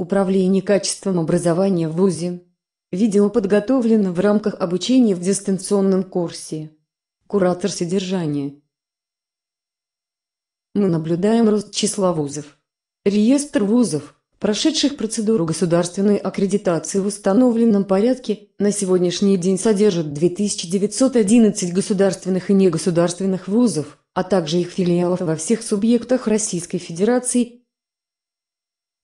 Управление качеством образования в ВУЗе. Видео подготовлено в рамках обучения в дистанционном курсе. Куратор содержания. Мы наблюдаем рост числа вузов. Реестр вузов, прошедших процедуру государственной аккредитации в установленном порядке, на сегодняшний день содержит 2911 государственных и негосударственных вузов, а также их филиалов во всех субъектах Российской Федерации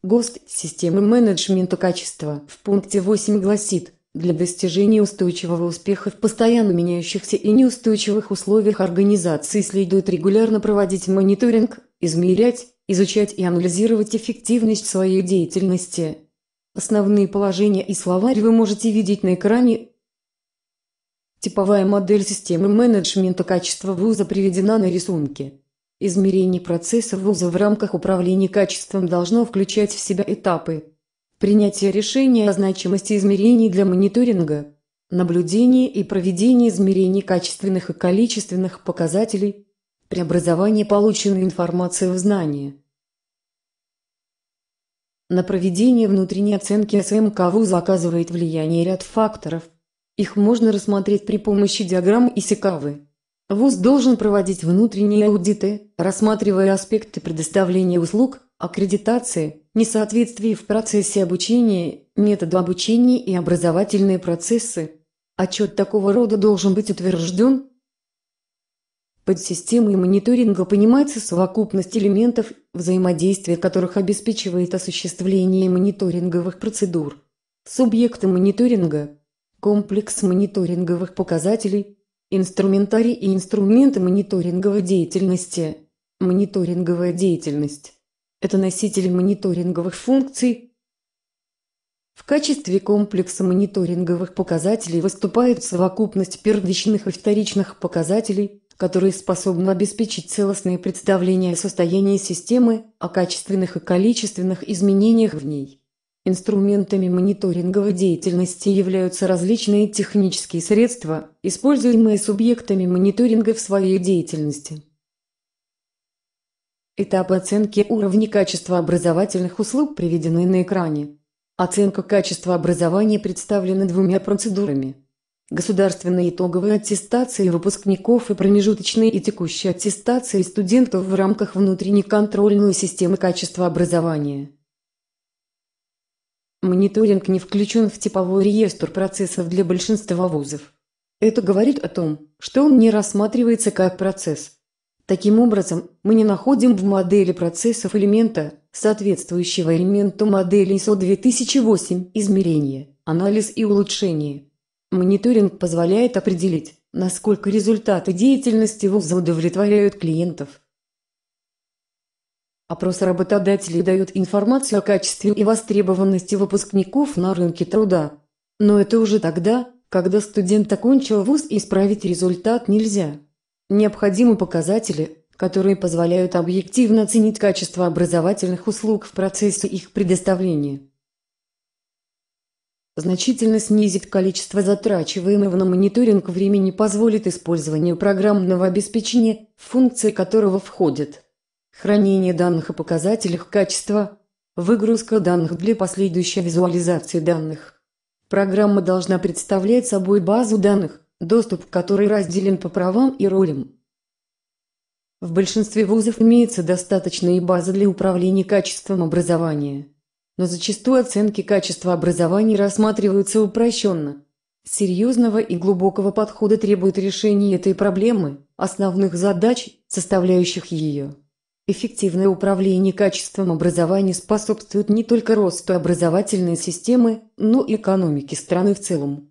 ГОСТ системы менеджмента качества в пункте 8 гласит, для достижения устойчивого успеха в постоянно меняющихся и неустойчивых условиях организации следует регулярно проводить мониторинг, измерять, изучать и анализировать эффективность своей деятельности. Основные положения и словарь вы можете видеть на экране. Типовая модель системы менеджмента качества вуза приведена на рисунке. Измерение процесса вуза в рамках управления качеством должно включать в себя этапы принятия решения о значимости измерений для мониторинга, наблюдения и проведения измерений качественных и количественных показателей, преобразования полученной информации в знания. На проведение внутренней оценки СМК вуза оказывает влияние ряд факторов. Их можно рассмотреть при помощи диаграмм и секавы. ВУЗ должен проводить внутренние аудиты, рассматривая аспекты предоставления услуг, аккредитации, несоответствий в процессе обучения, методы обучения и образовательные процессы. Отчет такого рода должен быть утвержден. Под системой мониторинга понимается совокупность элементов, взаимодействие которых обеспечивает осуществление мониторинговых процедур. Субъекты мониторинга – комплекс мониторинговых показателей, Инструментарий и инструменты мониторинговой деятельности. Мониторинговая деятельность – это носитель мониторинговых функций. В качестве комплекса мониторинговых показателей выступает совокупность первичных и вторичных показателей, которые способны обеспечить целостное представление о состоянии системы, о качественных и количественных изменениях в ней. Инструментами мониторинговой деятельности являются различные технические средства, используемые субъектами мониторинга в своей деятельности. Этапы оценки уровня качества образовательных услуг приведены на экране. Оценка качества образования представлена двумя процедурами. государственные итоговые аттестации выпускников и промежуточные и текущие аттестации студентов в рамках внутренней контрольной системы качества образования. Мониторинг не включен в типовой реестр процессов для большинства вузов. Это говорит о том, что он не рассматривается как процесс. Таким образом, мы не находим в модели процессов элемента, соответствующего элементу модели ISO 2008 измерения, анализ и улучшение. Мониторинг позволяет определить, насколько результаты деятельности вуза удовлетворяют клиентов – Опрос работодателей дает информацию о качестве и востребованности выпускников на рынке труда. Но это уже тогда, когда студент окончил вуз и исправить результат нельзя. Необходимы показатели, которые позволяют объективно оценить качество образовательных услуг в процессе их предоставления. Значительно снизить количество затрачиваемого на мониторинг времени позволит использование программного обеспечения, функции которого входят хранение данных о показателях качества, выгрузка данных для последующей визуализации данных. Программа должна представлять собой базу данных, доступ к которой разделен по правам и ролям. В большинстве вузов имеется достаточные базы для управления качеством образования. Но зачастую оценки качества образования рассматриваются упрощенно. Серьезного и глубокого подхода требует решения этой проблемы, основных задач, составляющих ее. Эффективное управление качеством образования способствует не только росту образовательной системы, но и экономике страны в целом.